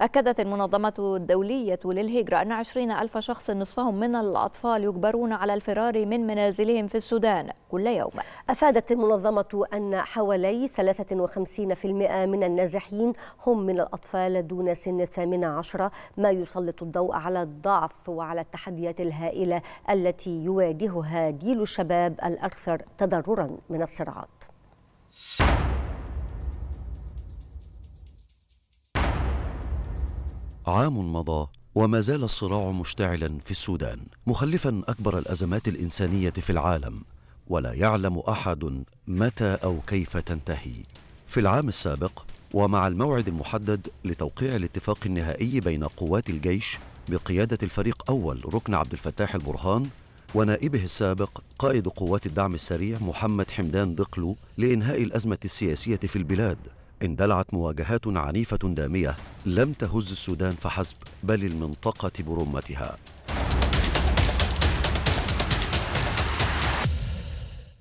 أكدت المنظمة الدولية للهجرة أن 20 ألف شخص نصفهم من الأطفال يجبرون على الفرار من منازلهم في السودان كل يوم أفادت المنظمة أن حوالي 53% من النازحين هم من الأطفال دون سن الثامنة عشرة ما يسلط الضوء على الضعف وعلى التحديات الهائلة التي يواجهها جيل الشباب الأكثر تضررا من الصراعات عام مضى وما زال الصراع مشتعلا في السودان مخلفا اكبر الازمات الانسانيه في العالم ولا يعلم احد متى او كيف تنتهي في العام السابق ومع الموعد المحدد لتوقيع الاتفاق النهائي بين قوات الجيش بقياده الفريق اول ركن عبد الفتاح البرهان ونائبه السابق قائد قوات الدعم السريع محمد حمدان دقلو لإنهاء الأزمة السياسية في البلاد اندلعت مواجهات عنيفة دامية لم تهز السودان فحسب بل المنطقة برمتها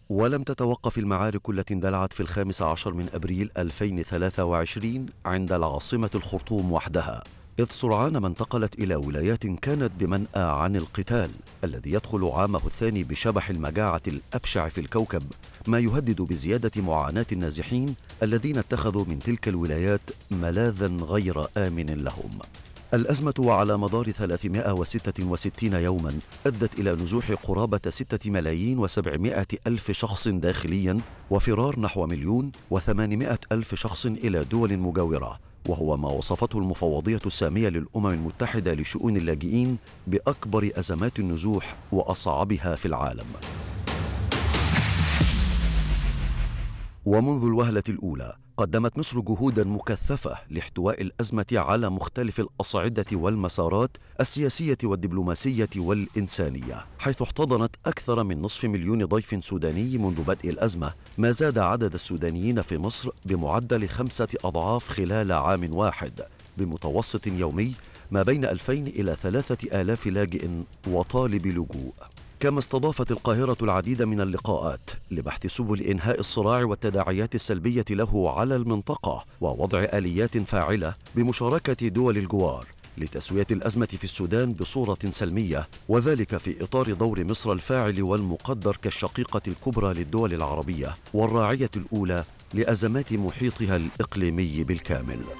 ولم تتوقف المعارك التي اندلعت في الخامس عشر من أبريل 2023 عند العاصمة الخرطوم وحدها إذ سرعان ما انتقلت إلى ولايات كانت بمنأى عن القتال الذي يدخل عامه الثاني بشبح المجاعة الأبشع في الكوكب ما يهدد بزيادة معاناة النازحين الذين اتخذوا من تلك الولايات ملاذا غير آمن لهم الأزمة على مدار 366 يوما أدت إلى نزوح قرابة 6 ملايين و700 ألف شخص داخليا وفرار نحو مليون و800 ألف شخص إلى دول مجاورة وهو ما وصفته المفوضية السامية للأمم المتحدة لشؤون اللاجئين بأكبر أزمات النزوح وأصعبها في العالم ومنذ الوهلة الأولى قدمت مصر جهودا مكثفه لاحتواء الازمه على مختلف الاصعده والمسارات السياسيه والدبلوماسيه والانسانيه، حيث احتضنت اكثر من نصف مليون ضيف سوداني منذ بدء الازمه، ما زاد عدد السودانيين في مصر بمعدل خمسه اضعاف خلال عام واحد، بمتوسط يومي ما بين 2000 الى 3000 لاجئ وطالب لجوء. كما استضافت القاهرة العديد من اللقاءات لبحث سبل إنهاء الصراع والتداعيات السلبية له على المنطقة ووضع آليات فاعلة بمشاركة دول الجوار لتسوية الأزمة في السودان بصورة سلمية وذلك في إطار دور مصر الفاعل والمقدر كالشقيقة الكبرى للدول العربية والراعية الأولى لأزمات محيطها الإقليمي بالكامل